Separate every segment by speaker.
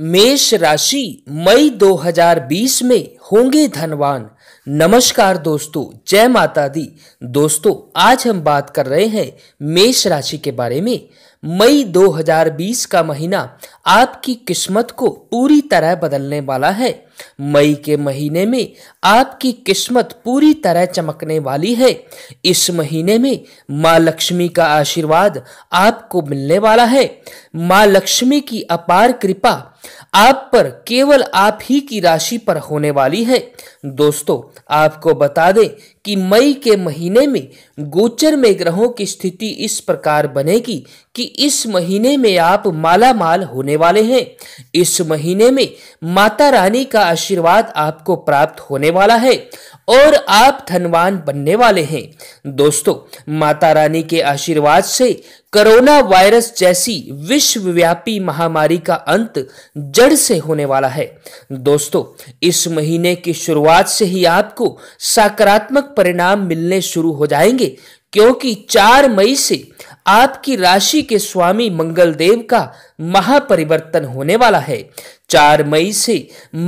Speaker 1: मेष राशि मई 2020 में होंगे धनवान नमस्कार दोस्तों जय माता दी दोस्तों आज हम बात कर रहे हैं मेष राशि के बारे में मई 2020 का महीना आपकी किस्मत को पूरी तरह बदलने वाला है मई के महीने में आपकी किस्मत पूरी तरह चमकने वाली है इस महीने में माँ लक्ष्मी का आशीर्वाद आपको मिलने वाला है माँ लक्ष्मी की अपार कृपा आप पर केवल आप ही की राशि पर होने वाली है दोस्तों आपको बता दें कि मई के महीने में गोचर में ग्रहों की स्थिति इस प्रकार बनेगी कि इस महीने में आप माला माल होने वाले हैं इस महीने में माता रानी का आशीर्वाद आपको प्राप्त होने वाला है और आप धनवान बनने वाले हैं दोस्तों माता रानी के आशीर्वाद से कोरोना वायरस जैसी विश्वव्यापी महामारी का अंत जड़ से होने वाला है दोस्तों इस महीने की शुरुआत से ही आपको सकारात्मक परिणाम मिलने शुरू हो जाएंगे क्योंकि चार मई से आपकी राशि के स्वामी मंगल देव का महापरिवर्तन होने वाला है चार मई से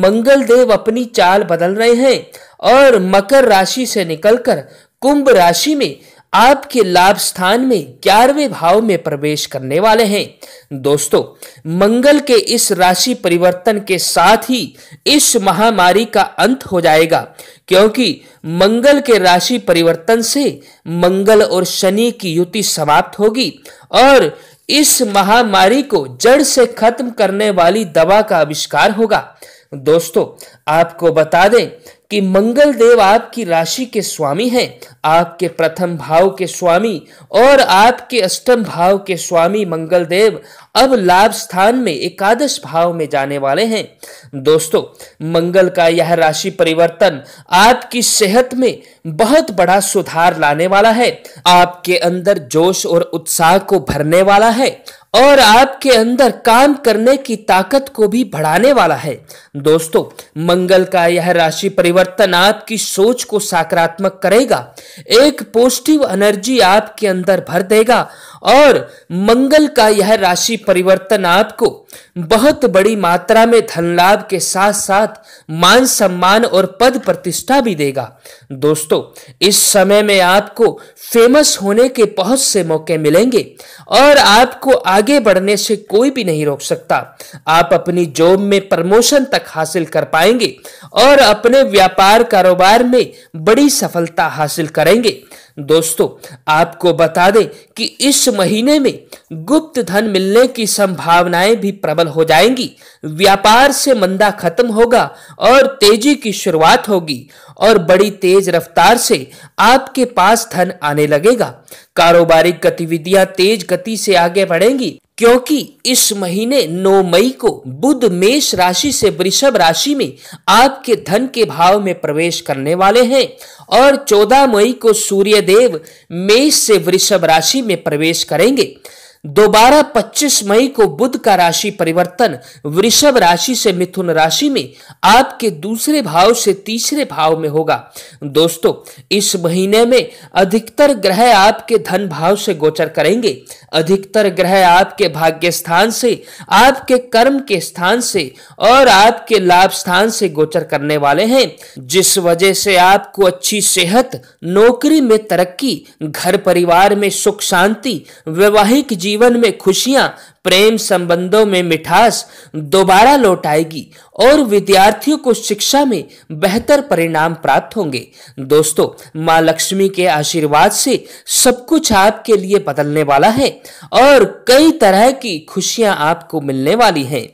Speaker 1: मंगल देव अपनी चाल बदल रहे हैं और मकर राशि से निकलकर कुंभ राशि में आपके लाभ स्थान में ग्यारहवें भाव में प्रवेश करने वाले हैं दोस्तों मंगल के इस राशि परिवर्तन के साथ ही इस महामारी का अंत हो जाएगा क्योंकि मंगल के राशि परिवर्तन से मंगल और शनि की युति समाप्त होगी और इस महामारी को जड़ से खत्म करने वाली दवा का आविष्कार होगा दोस्तों आपको बता दें कि मंगल देव आपकी राशि के स्वामी हैं आपके प्रथम भाव के स्वामी और आपके अष्टम भाव के स्वामी मंगल देव अब लाभ स्थान में एकादश भाव में जाने वाले हैं दोस्तों मंगल का यह राशि परिवर्तन आपकी सेहत में बहुत बड़ा सुधार लाने वाला है आपके अंदर जोश और उत्साह को भरने वाला है और आपके अंदर काम करने की ताकत को भी बढ़ाने वाला है दोस्तों मंगल का यह राशि परिवर्तन परिवर्तन आपकी सोच को सकारात्मक करेगा एक पॉजिटिव एनर्जी आपके अंदर भर देगा और मंगल का यह राशि परिवर्तन आपको बहुत बड़ी मात्रा में धन लाभ के साथ साथ मान सम्मान और पद प्रतिष्ठा भी देगा दोस्तों इस समय में आपको फेमस होने के बहुत से मौके मिलेंगे और आपको आगे बढ़ने से कोई भी नहीं रोक सकता आप अपनी जॉब में प्रमोशन तक हासिल कर पाएंगे और अपने व्यापार कारोबार में बड़ी सफलता हासिल करेंगे दोस्तों आपको बता दें कि इस महीने में गुप्त धन मिलने की संभावनाएं भी प्रबल हो जाएंगी व्यापार से मंदा खत्म होगा और तेजी की शुरुआत होगी और बड़ी तेज रफ्तार से आपके पास धन आने लगेगा कारोबारी गतिविधियां तेज गति से आगे बढ़ेंगी क्योंकि इस महीने 9 मई को बुध मेष राशि से वृषभ राशि में आपके धन के भाव में प्रवेश करने वाले हैं और 14 मई को सूर्यदेव मेष से वृषभ राशि में प्रवेश करेंगे दोबारा 25 मई को बुद्ध का राशि परिवर्तन वृषभ राशि से मिथुन राशि में आपके दूसरे भाव से तीसरे भाव में होगा दोस्तों इस महीने में अधिकतर ग्रह आपके धन भाव से गोचर करेंगे अधिकतर ग्रह आपके भाग्य स्थान से आपके कर्म के स्थान से और आपके लाभ स्थान से गोचर करने वाले हैं जिस वजह से आपको अच्छी सेहत नौकरी में तरक्की घर परिवार में सुख शांति वैवाहिक जीवन जीवन में खुशियां प्रेम संबंधों में मिठास दोबारा लौट आएगी और विद्यार्थियों को शिक्षा में बेहतर परिणाम प्राप्त होंगे दोस्तों माँ लक्ष्मी के आशीर्वाद से सब कुछ आपके लिए बदलने वाला है और कई तरह की खुशियां आपको मिलने वाली हैं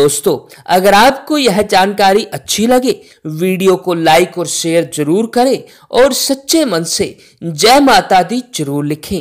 Speaker 1: दोस्तों अगर आपको यह जानकारी अच्छी लगे वीडियो को लाइक और शेयर जरूर करें और सच्चे मन से जय माता दी जरूर लिखें